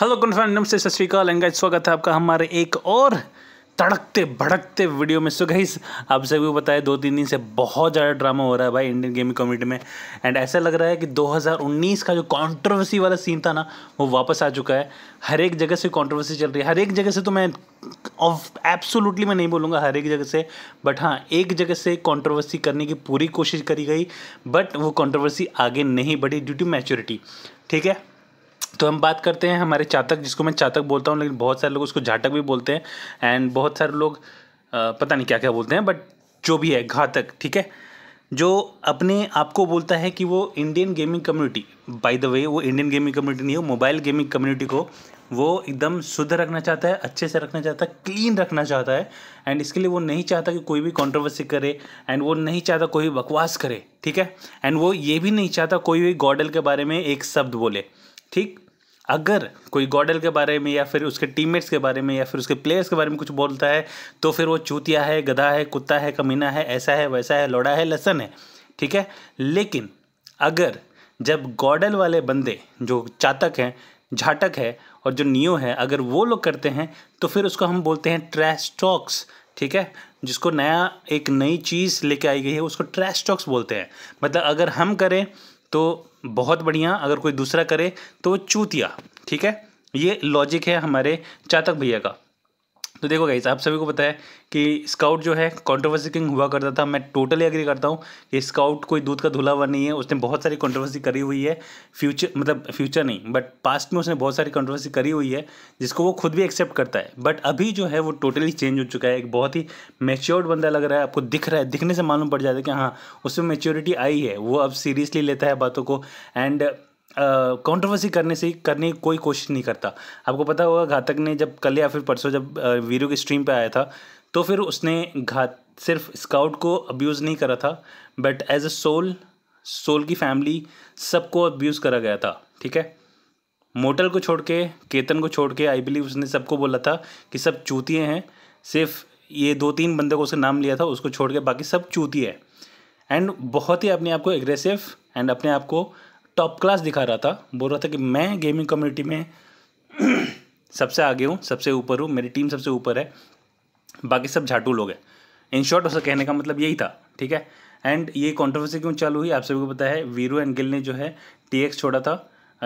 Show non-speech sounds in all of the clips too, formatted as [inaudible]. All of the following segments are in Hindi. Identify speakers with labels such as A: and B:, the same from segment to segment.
A: हेलो कन्फर्म नमस्ते सत श्रीकाल एंड स्वागत है आपका हमारे एक और तड़कते भड़कते वीडियो में सो आप सभी को बताया दो तीन दिन से बहुत ज़्यादा ड्रामा हो रहा है भाई इंडियन गेमिंग कम्युनिटी में एंड ऐसा लग रहा है कि 2019 का जो कंट्रोवर्सी वाला सीन था ना वो वापस आ चुका है हर एक जगह से कंट्रोवर्सी चल रही है हर एक जगह से तो मैं ऑफ एब्सोलूटली मैं नहीं बोलूँगा हर एक जगह से बट हाँ एक जगह से कॉन्ट्रोवर्सी करने की पूरी कोशिश करी गई बट वो कॉन्ट्रोवर्सी आगे नहीं बढ़ी ड्यू टू मैच्योरिटी ठीक है तो हम बात करते हैं हमारे चातक जिसको मैं चातक बोलता हूँ लेकिन बहुत सारे लोग उसको झाटक भी बोलते हैं एंड बहुत सारे लोग पता नहीं क्या क्या बोलते हैं बट जो भी है घातक ठीक है जो अपने आप को बोलता है कि वो Indian gaming community by the way वो इंडियन गेमिंग कम्युनिटी नहीं हो मोबाइल गेमिंग कम्युनिटी को वो एकदम शुद्ध रखना चाहता है अच्छे से रखना चाहता है क्लीन रखना चाहता है एंड इसके लिए वो नहीं चाहता कि कोई भी कॉन्ट्रोवर्सी करे एंड वो नहीं चाहता कोई बकवास करे ठीक है एंड वो ये भी नहीं चाहता कोई भी गॉडल के बारे में एक शब्द बोले ठीक अगर कोई गॉडल के बारे में या फिर उसके टीममेट्स के बारे में या फिर उसके प्लेयर्स के बारे में कुछ बोलता है तो फिर वो चूतिया है गधा है कुत्ता है कमीना है ऐसा है वैसा है लौड़ा है लसन है ठीक है लेकिन अगर जब गॉडल वाले बंदे जो चातक हैं झाटक है और जो नियो है अगर वो लोग करते हैं तो फिर उसको हम बोलते हैं ट्रैश टॉक्स ठीक है जिसको नया एक नई चीज़ लेके आई गई है उसको ट्रैश टॉक्स बोलते हैं मतलब अगर हम करें तो बहुत बढ़िया अगर कोई दूसरा करे तो चूतिया ठीक है ये लॉजिक है हमारे चातक भैया का तो देखो गाइस आप सभी को पता है कि स्काउट जो है कंट्रोवर्सी किंग हुआ करता था मैं टोटली एग्री करता हूँ कि स्काउट कोई दूध का धुला हुआ नहीं है उसने बहुत सारी कंट्रोवर्सी करी हुई है फ्यूचर मतलब फ्यूचर नहीं बट पास्ट में उसने बहुत सारी कंट्रोवर्सी करी हुई है जिसको वो खुद भी एक्सेप्ट करता है बट अभी जो है वो टोटली चेंज हो चुका है एक बहुत ही मेच्योर्ड बंदा लग रहा है आपको दिख रहा है दिखने से मालूम पड़ जाता है कि हाँ उसमें मेच्योरिटी आई है वो अब सीरियसली लेता है बातों को एंड कंट्रोवर्सी uh, करने से करने की कोई कोशिश नहीं करता आपको पता होगा घातक ने जब कल या फिर परसों जब वीरो के स्ट्रीम पे आया था तो फिर उसने घात सिर्फ स्काउट को अब्यूज़ नहीं करा था but as a soul soul की फैमिली सबको अब्यूज़ करा गया था ठीक है मोटल को छोड़ के केतन को छोड़ के आई बिलीव उसने सबको बोला था कि सब चूतिए हैं सिर्फ ये दो तीन बंदे को उसने नाम लिया था उसको छोड़ के बाकी सब चूती है एंड बहुत ही अपने आप को एग्रेसिव एंड अपने आप को टॉप क्लास दिखा रहा था बोल रहा था कि मैं गेमिंग कम्युनिटी में [clears throat] सबसे आगे हूँ सबसे ऊपर हूँ मेरी टीम सबसे ऊपर है बाकी सब झाटू लोग हैं इन शॉर्ट उसका कहने का मतलब यही था ठीक है एंड ये कॉन्ट्रोवर्सी क्यों चालू हुई आप सभी को पता है वीरू एंड गिल ने जो है टीएक्स छोड़ा था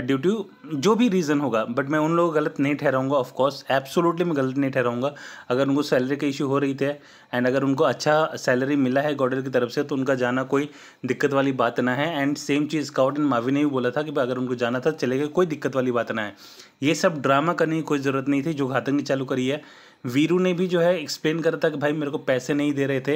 A: ड्यू uh, टू जो भी रीज़न होगा बट मैं उन लोगों को गलत नहीं ठहराऊंगा ऑफकोर्स एब्सोलूटली मैं गलत नहीं ठहराऊंगा अगर उनको सैलरी के इशू हो रही थे एंड अगर उनको अच्छा सैलरी मिला है गॉडर की तरफ से तो उनका जाना कोई दिक्कत वाली बात ना है एंड सेम चीज़ स्काउट एंड मावी ने भी बोला था कि अगर उनको जाना था चले गए कोई दिक्कत वाली बात ना है ये सब ड्रामा करने की कोई ज़रूरत नहीं थी जो ने चालू करी है वीरू ने भी जो है एक्सप्लेन करा था कि भाई मेरे को पैसे नहीं दे रहे थे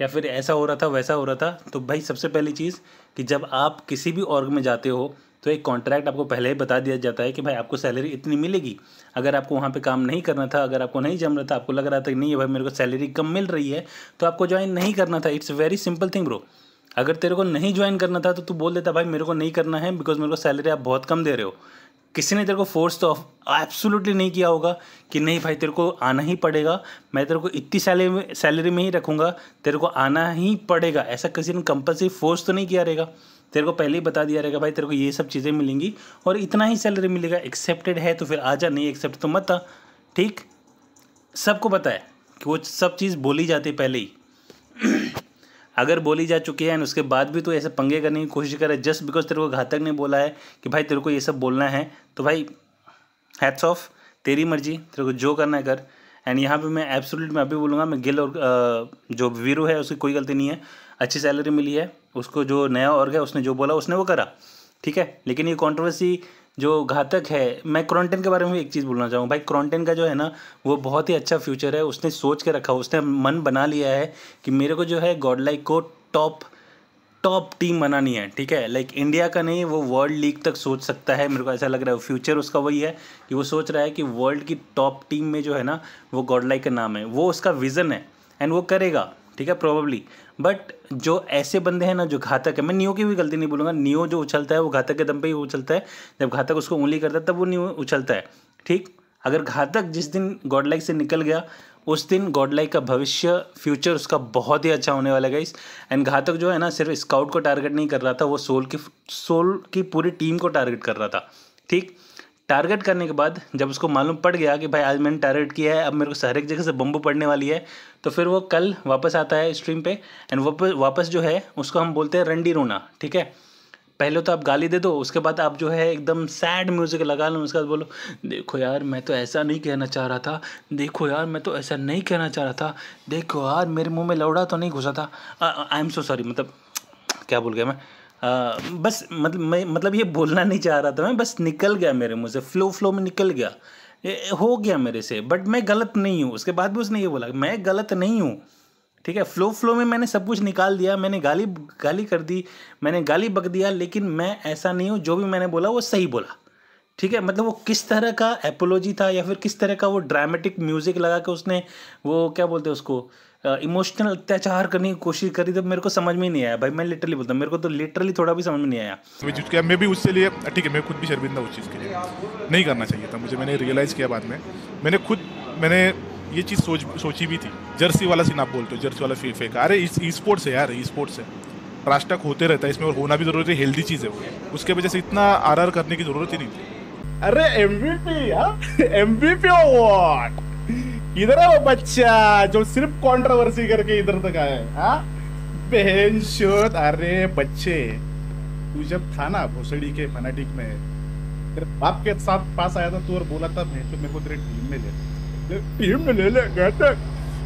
A: या फिर ऐसा हो रहा था वैसा हो रहा था तो भाई सबसे पहली चीज़ कि जब आप किसी भी ऑर्ग में जाते हो तो एक कॉन्ट्रैक्ट आपको पहले ही बता दिया जाता है कि भाई आपको सैलरी इतनी मिलेगी अगर आपको वहाँ पे काम नहीं करना था अगर आपको नहीं जम रहा था आपको लग रहा था कि नहीं भाई मेरे को सैलरी कम मिल रही है तो आपको ज्वाइन नहीं करना था it's very simple thing bro अगर तेरे को नहीं ज्वाइन करना था तो तू बोल देता भाई मेरे को नहीं करना है बिकॉज मेरे को सैलरी आप बहुत कम दे रहे हो किसी ने तेरे को फोर्स तो एब्सोल्युटली नहीं किया होगा कि नहीं भाई तेरे को आना ही पड़ेगा मैं तेरे को इतनी सैलरी में सैलरी में ही रखूँगा तेरे को आना ही पड़ेगा ऐसा किसी ने कंपल्सरी फोर्स तो नहीं किया रहेगा तेरे को पहले ही बता दिया रहेगा भाई तेरे को ये सब चीज़ें मिलेंगी और इतना ही सैलरी मिलेगा एक्सेप्टेड है तो फिर आ जा नहीं एक्सेप्ट तो मत ठीक सबको पता है कि वो सब चीज़ बोली जाती है पहले ही [clears throat] अगर बोली जा चुकी है एंड उसके बाद भी तो ऐसे पंगे करने की कोशिश करे जस्ट बिकॉज तेरे को घातक ने बोला है कि भाई तेरे को ये सब बोलना है तो भाई हैट्स ऑफ तेरी मर्जी तेरे को जो करना है कर एंड यहाँ पे मैं एब्सोल्यूट मैं अभी बोलूँगा मैं गिल और जो वीरू है उसकी कोई गलती नहीं है अच्छी सैलरी मिली है उसको जो नया ऑर्ग है उसने जो बोला उसने वो करा ठीक है लेकिन ये कॉन्ट्रोवर्सी जो घातक है मैं क्रॉन्टेन के बारे में भी एक चीज़ बोलना चाहूँगा भाई क्रॉन्टेन का जो है ना वो बहुत ही अच्छा फ्यूचर है उसने सोच के रखा उसने मन बना लिया है कि मेरे को जो है लाइक को टॉप टॉप टीम बनानी है ठीक है लाइक इंडिया का नहीं वो वर्ल्ड लीग तक सोच सकता है मेरे को ऐसा लग रहा है फ्यूचर उसका वही है कि वो सोच रहा है कि वर्ल्ड की टॉप टीम में जो है ना वो गॉडलाइक का नाम है वो उसका विज़न है एंड वो करेगा ठीक है प्रोबेबली बट जो ऐसे बंदे हैं ना जो घातक है मैं नियो की भी गलती नहीं बोलूंगा नियो जो उछलता है वो घातक के दम पे ही उछलता है जब घातक उसको उंगली करता है तब वो नियो उछलता है ठीक अगर घातक जिस दिन गॉडलाइक से निकल गया उस दिन गॉडलाइक का भविष्य फ्यूचर उसका बहुत ही अच्छा होने वाला है गाइस एंड घातक जो है ना सिर्फ स्काउट को टारगेट नहीं कर रहा था वो सोल की सोल की पूरी टीम को टारगेट कर रहा था ठीक टारगेट करने के बाद जब उसको मालूम पड़ गया कि भाई आज मैंने टारगेट किया है अब मेरे को हर एक जगह से बम्बू पड़ने वाली है तो फिर वो कल वापस आता है स्ट्रीम पे एंड वापस जो है उसको हम बोलते हैं रंडी रोना ठीक है पहले तो आप गाली दे दो उसके बाद आप जो है एकदम सैड म्यूज़िक लगा लो उसके बाद बोलो देखो यार मैं तो ऐसा नहीं कहना चाह रहा था देखो यार मैं तो ऐसा नहीं कहना चाह रहा था देखो यार मेरे मुंह में लौड़ा तो नहीं घुसा था आई एम सो सॉरी मतलब क्या बोल गया मैं आ, बस मतलब मैं मतलब ये बोलना नहीं चाह रहा था मैं बस निकल गया मेरे मुझसे फ्लो फ्लो में निकल गया ए, हो गया मेरे से बट मैं गलत नहीं हूँ उसके बाद भी उसने ये बोला मैं गलत नहीं हूँ ठीक है फ्लो फ्लो में मैंने सब कुछ निकाल दिया मैंने गाली गाली कर दी मैंने गाली बक दिया लेकिन मैं ऐसा नहीं हूँ जो भी मैंने बोला वो सही बोला ठीक है मतलब वो किस तरह का एपोलॉजी था या फिर किस तरह का वो ड्रामेटिक म्यूज़िक लगा के उसने वो क्या बोलते हैं उसको इमोशनल अत्याचार करने की कोशिश करी तो मेरे को समझ में नहीं आया भाई मैं लिटरली बोलता मेरे को तो लिटरली थोड़ा भी समझ में नहीं आया मैं भी उससे लिए ठीक है मैं खुद भी शर्मिंदा उस चीज़ के लिए नहीं करना चाहिए था मुझे मैंने रियलाइज़ किया बाद में मैंने खुद मैंने ये चीज़ सोच सोची भी थी जर्सी वाला सीन आप बोलते हो जर्सी वाला फीफे का अरे ई स्पोर्ट्स है यार ई स्पोर्ट्स है ट्रास्टा होते रहता है इसमें और होना भी जरूरी है हेल्दी चीज़ है वो उसके वजह से इतना आर करने की जरूरत ही नहीं थी अरे एम बी पी अवार्ड इधर है वो बच्चा जो सिर्फ कंट्रोवर्सी करके इधर तक आया है हाँ? बहन शोत अरे बच्चे तू जब था ना भोसड़ी के फनाटिक में तेरे बाप के साथ पास आया था तू और बोला था मैं तो मेरे को तेरे टीम में ले टीम में ले ले गांड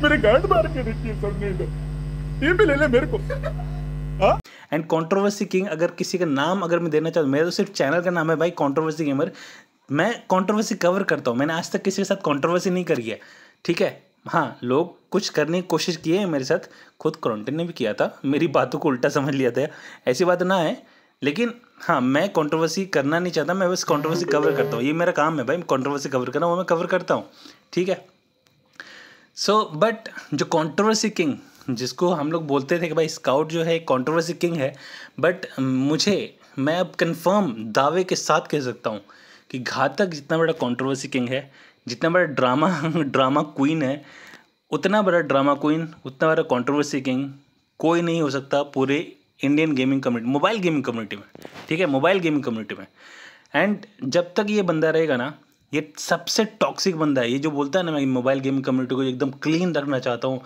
A: मेरे गांड मार के देखिए सब नहीं सबने टीम में ले ले मेरे को एंड कंट्रोवर्सी किंग अगर किसी का नाम अगर मैं देना चाहूँ मेरा तो सिर्फ चैनल का नाम है भाई कंट्रोवर्सी गेमर मैं कंट्रोवर्सी कवर करता हूँ मैंने आज तक किसी के साथ कंट्रोवर्सी नहीं करी है ठीक है हाँ लोग कुछ करने की कोशिश किए हैं मेरे साथ खुद क्वारंटाइन ने भी किया था मेरी बातों को उल्टा समझ लिया था ऐसी बात ना है लेकिन हाँ मैं कंट्रोवर्सी करना नहीं चाहता मैं बस कंट्रोवर्सी कवर करता हूँ ये मेरा काम है भाई मैं कंट्रोवर्सी कवर करना वो मैं कवर करता हूँ ठीक है सो so, बट जो कंट्रोवर्सी किंग जिसको हम लोग बोलते थे कि भाई स्काउट जो है कंट्रोवर्सी किंग है बट मुझे मैं अब कंफर्म दावे के साथ कह सकता हूँ कि घातक जितना बड़ा कंट्रोवर्सी किंग है जितना बड़ा ड्रामा [laughs] ड्रामा क्वीन है उतना बड़ा ड्रामा क्वीन उतना बड़ा कंट्रोवर्सी किंग कोई नहीं हो सकता पूरे Indian gaming community mobile gaming community में ठीक है मोबाइल गेमिंग कम्युनिटी में एंड जब तक ये बंदा रहेगा ना ये सबसे टॉक्सिक बंदा है ये जो बोलता है ना मैं मोबाइल गेमिंग कम्युनिटी को एकदम क्लीन रखना चाहता हूँ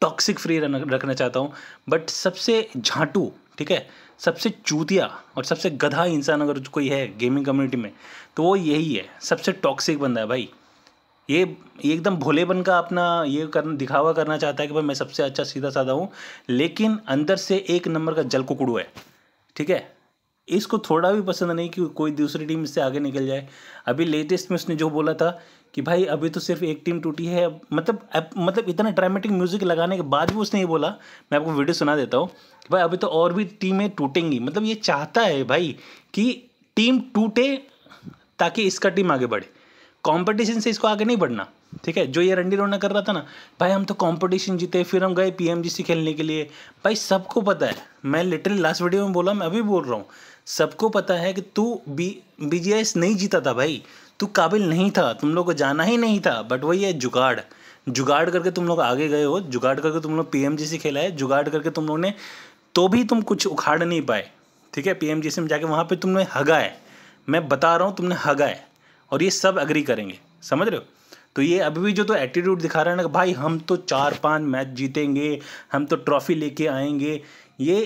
A: टॉक्सिक फ्री रखना चाहता हूँ बट सबसे झांटू ठीक है सबसे चूतिया और सबसे गधा इंसान अगर कोई है गेमिंग कम्युनिटी में तो वो यही है सबसे टॉक्सिक बंदा है भाई ये एकदम भोले बन का अपना ये कर दिखावा करना चाहता है कि भाई मैं सबसे अच्छा सीधा साधा हूँ लेकिन अंदर से एक नंबर का जल कुकड़ू है ठीक है इसको थोड़ा भी पसंद नहीं कि कोई दूसरी टीम इससे आगे निकल जाए अभी लेटेस्ट में उसने जो बोला था कि भाई अभी तो सिर्फ एक टीम टूटी है मतलब अब, मतलब इतना ड्रामेटिक म्यूज़िक लगाने के बाद भी उसने ये बोला मैं आपको वीडियो सुना देता हूँ भाई अभी तो और भी टीमें टूटेंगी मतलब ये चाहता है भाई कि टीम टूटे ताकि इसका टीम आगे बढ़े कंपटीशन से इसको आगे नहीं बढ़ना ठीक है जो ये रंडी रोना कर रहा था ना भाई हम तो कंपटीशन जीते फिर हम गए सी खेलने के लिए भाई सबको पता है मैं लिटरली लास्ट वीडियो में बोला मैं अभी बोल रहा हूँ सबको पता है कि तू बी बी नहीं जीता था भाई तू काबिल नहीं था तुम लोग को जाना ही नहीं था बट वही है जुगाड़ जुगाड़ करके तुम लोग आगे गए हो जुगाड़ करके तुम लोग पीएमजीसी खेला है जुगाड़ करके तुम लोग ने तो भी तुम कुछ उखाड़ नहीं पाए ठीक है पीएमजीसी में जाके वहाँ पर तुमने हगा है मैं बता रहा हूँ तुमने हगा है और ये सब अग्री करेंगे समझ रहे हो तो ये अभी भी जो तो एटीट्यूड दिखा रहा है ना भाई हम तो चार पांच मैच जीतेंगे हम तो ट्रॉफी लेके आएंगे ये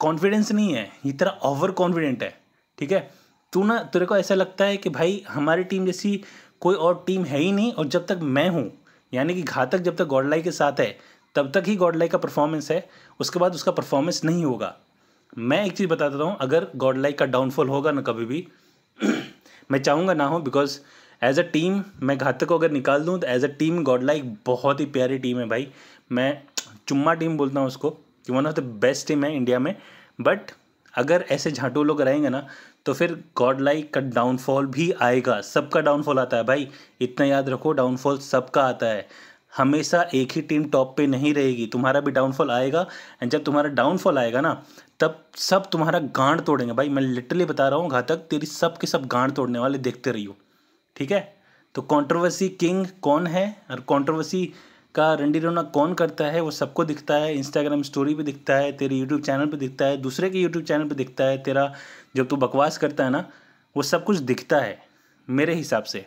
A: कॉन्फिडेंस नहीं है ये तेरा ओवर कॉन्फिडेंट है ठीक है तू ना तेरे को ऐसा लगता है कि भाई हमारी टीम जैसी कोई और टीम है ही नहीं और जब तक मैं हूँ यानी कि घातक जब तक गॉडलाई के साथ है तब तक ही गॉडलाई का परफॉर्मेंस है उसके बाद उसका परफॉर्मेंस नहीं होगा मैं एक चीज़ बता देता हूँ अगर गॉडलाई का डाउनफॉल होगा ना कभी भी मैं चाहूँगा ना हो बिकॉज एज अ टीम मैं घातक को अगर निकाल दूँ तो एज अ टीम गॉड लाइक बहुत ही प्यारी टीम है भाई मैं चुम्मा टीम बोलता हूँ उसको कि one of the best team है इंडिया में बट अगर ऐसे झाटू लोग रहेंगे ना तो फिर गॉड लाइक का डाउनफॉल भी आएगा सबका डाउनफॉल आता है भाई इतना याद रखो डाउनफॉल सबका आता है हमेशा एक ही टीम टॉप पे नहीं रहेगी तुम्हारा भी डाउनफॉल आएगा एंड जब तुम्हारा डाउनफॉल आएगा ना तब सब तुम्हारा गांड तोड़ेंगे भाई मैं लिटरली बता रहा हूँ घातक तेरी सब के सब गांड तोड़ने वाले देखते रहियो ठीक है तो कंट्रोवर्सी किंग कौन है और कंट्रोवर्सी का रंडी रोना कौन करता है वो सबको दिखता है इंस्टाग्राम स्टोरी पे दिखता है तेरे यूट्यूब चैनल पे दिखता है दूसरे के यूट्यूब चैनल पे दिखता है तेरा जब तू बकवास करता है ना वो सब कुछ दिखता है मेरे हिसाब से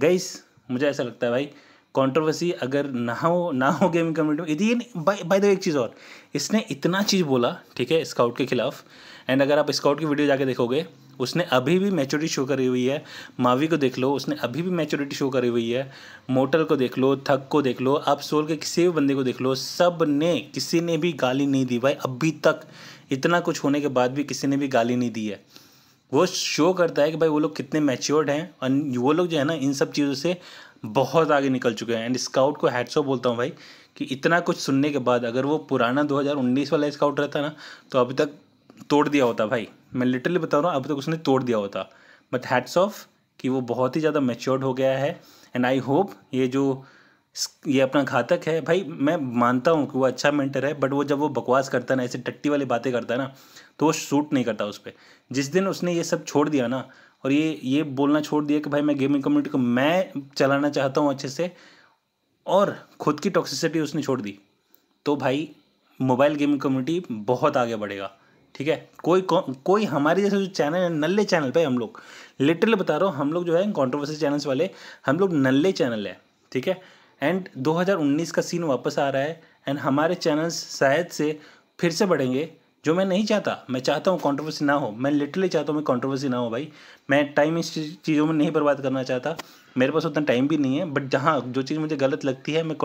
A: गईस मुझे ऐसा लगता है भाई कंट्रोवर्सी अगर ना हो ना हो गेमिंग कम्युनिटी में यदि बाय बाय द एक चीज़ और इसने इतना चीज़ बोला ठीक है स्काउट के खिलाफ एंड अगर आप स्काउट की वीडियो जाके देखोगे उसने अभी भी मैच्योरिटी शो करी हुई है मावी को देख लो उसने अभी भी मैच्योरिटी शो करी हुई है मोटल को देख लो थक को देख लो आप सोल के किसी भी बंदे को देख लो सब ने किसी ने भी गाली नहीं दी भाई अभी तक इतना कुछ होने के बाद भी किसी ने भी गाली नहीं दी है वो शो करता है कि भाई वो लोग कितने मैच्योर्ड हैं और वो लोग जो है ना इन सब चीज़ों से बहुत आगे निकल चुके हैं एंड स्काउट को ऑफ बोलता हूँ भाई कि इतना कुछ सुनने के बाद अगर वो पुराना 2019 वाला स्काउट रहता ना तो अभी तक तोड़ दिया होता भाई मैं लिटरली बता रहा हूँ अभी तक उसने तोड़ दिया होता बट हैट्स ऑफ कि वो बहुत ही ज़्यादा मेच्योर्ड हो गया है एंड आई होप ये जो ये अपना घातक है भाई मैं मानता हूँ कि वो अच्छा मेंटर है बट वो जब वो बकवास करता है ना ऐसे टट्टी वाली बातें करता है ना तो वो शूट नहीं करता उस पर जिस दिन उसने ये सब छोड़ दिया ना और ये ये बोलना छोड़ दिया कि भाई मैं गेमिंग कम्युनिटी को मैं चलाना चाहता हूँ अच्छे से और खुद की टॉक्सिसिटी उसने छोड़ दी तो भाई मोबाइल गेमिंग कम्युनिटी बहुत आगे बढ़ेगा ठीक है कोई को, कोई हमारे जैसे जो चैनल है नल्ले चैनल पे हम लोग लिटरली बता रहा हूँ हम लोग जो है कॉन्ट्रोवर्सी चैनल्स वाले हम लोग नल्ले चैनल है ठीक है एंड 2019 का सीन वापस आ रहा है एंड हमारे चैनल्स शायद से फिर से बढ़ेंगे जो मैं नहीं चाहता मैं चाहता हूँ कॉन्ट्रोवर्सी ना हो मैं लिटरली चाहता हूँ मैं कॉन्ट्रोवर्सी ना हो भाई मैं टाइम इस चीज़ों में नहीं बर्बाद करना चाहता मेरे पास उतना टाइम भी नहीं है बट जहाँ जो चीज़ मुझे गलत लगती है मैं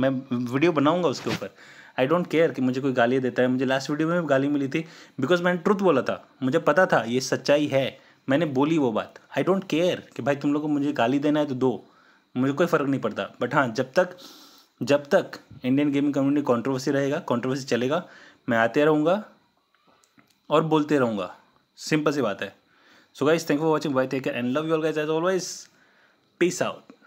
A: मैं वीडियो बनाऊँगा उसके ऊपर आई डोंट केयर कि मुझे कोई गाली देता है मुझे लास्ट वीडियो में गाली मिली थी बिकॉज मैंने ट्रुथ बोला था मुझे पता था ये सच्चाई है मैंने बोली वो बात आई डोंट केयर कि भाई तुम लोग को मुझे गाली देना है तो दो मुझे कोई फ़र्क नहीं पड़ता बट हाँ जब तक जब तक इंडियन गेमिंग कम्युनिटी कॉन्ट्रोवर्सी रहेगा कॉन्ट्रोवर्सी चलेगा मैं आते रहूँगा और बोलते रहूँगा सिंपल सी बात है so guys thank for watching bye take and love your guys as always peace out